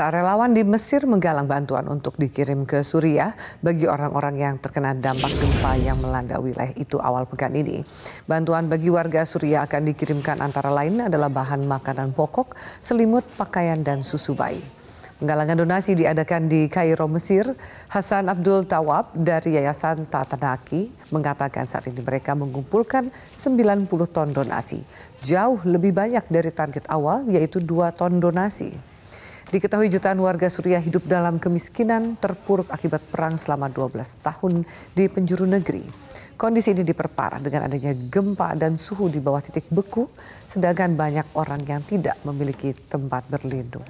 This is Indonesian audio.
Para relawan di Mesir menggalang bantuan untuk dikirim ke Suriah bagi orang-orang yang terkena dampak gempa yang melanda wilayah itu awal pekan ini. Bantuan bagi warga Suriah akan dikirimkan antara lain adalah bahan makanan pokok, selimut, pakaian, dan susu bayi. Penggalangan donasi diadakan di Kairo, Mesir. Hasan Abdul Tawab dari Yayasan Tatanaki mengatakan saat ini mereka mengumpulkan 90 ton donasi. Jauh lebih banyak dari target awal yaitu 2 ton donasi. Diketahui jutaan warga Suriah hidup dalam kemiskinan terpuruk akibat perang selama 12 tahun di penjuru negeri. Kondisi ini diperparah dengan adanya gempa dan suhu di bawah titik beku, sedangkan banyak orang yang tidak memiliki tempat berlindung.